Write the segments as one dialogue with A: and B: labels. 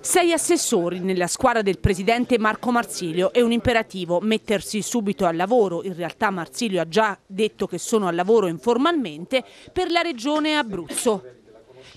A: Sei assessori nella squadra del presidente Marco Marsilio è un imperativo mettersi subito al lavoro, in realtà Marsilio ha già detto che sono al lavoro informalmente, per la regione Abruzzo.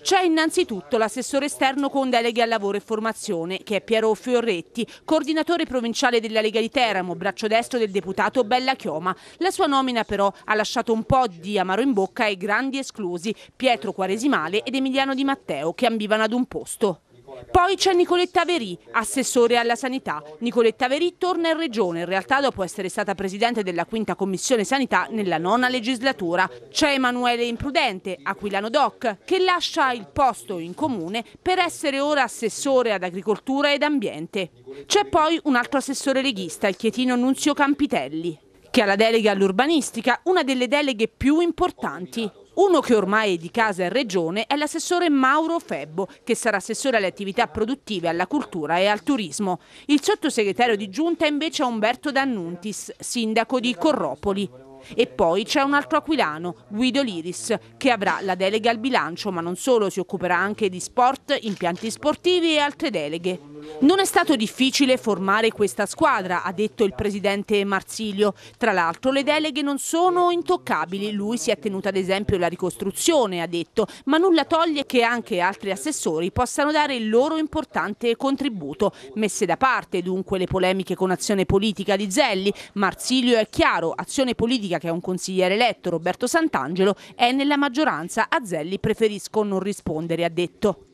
A: C'è innanzitutto l'assessore esterno con deleghe al lavoro e formazione, che è Piero Fioretti, coordinatore provinciale della Lega di Teramo, braccio destro del deputato Bella Chioma. La sua nomina però ha lasciato un po' di amaro in bocca ai grandi esclusi Pietro Quaresimale ed Emiliano Di Matteo, che ambivano ad un posto. Poi c'è Nicoletta Verì, assessore alla sanità. Nicoletta Verì torna in regione, in realtà dopo essere stata presidente della quinta commissione sanità nella nona legislatura. C'è Emanuele Imprudente, aquilano doc, che lascia il posto in comune per essere ora assessore ad agricoltura ed ambiente. C'è poi un altro assessore leghista, il chietino Nunzio Campitelli che ha la delega all'urbanistica, una delle deleghe più importanti. Uno che ormai è di casa e regione è l'assessore Mauro Febbo, che sarà assessore alle attività produttive, alla cultura e al turismo. Il sottosegretario di giunta è invece Umberto D'Annuntis, sindaco di Corropoli. E poi c'è un altro aquilano, Guido Liris, che avrà la delega al bilancio, ma non solo, si occuperà anche di sport, impianti sportivi e altre deleghe. Non è stato difficile formare questa squadra, ha detto il presidente Marsilio. Tra l'altro le deleghe non sono intoccabili, lui si è tenuto ad esempio la ricostruzione, ha detto, ma nulla toglie che anche altri assessori possano dare il loro importante contributo. Messe da parte dunque le polemiche con azione politica di Zelli, Marsilio è chiaro, azione politica che è un consigliere eletto, Roberto Sant'Angelo, è nella maggioranza, a Zelli preferisco non rispondere, ha detto.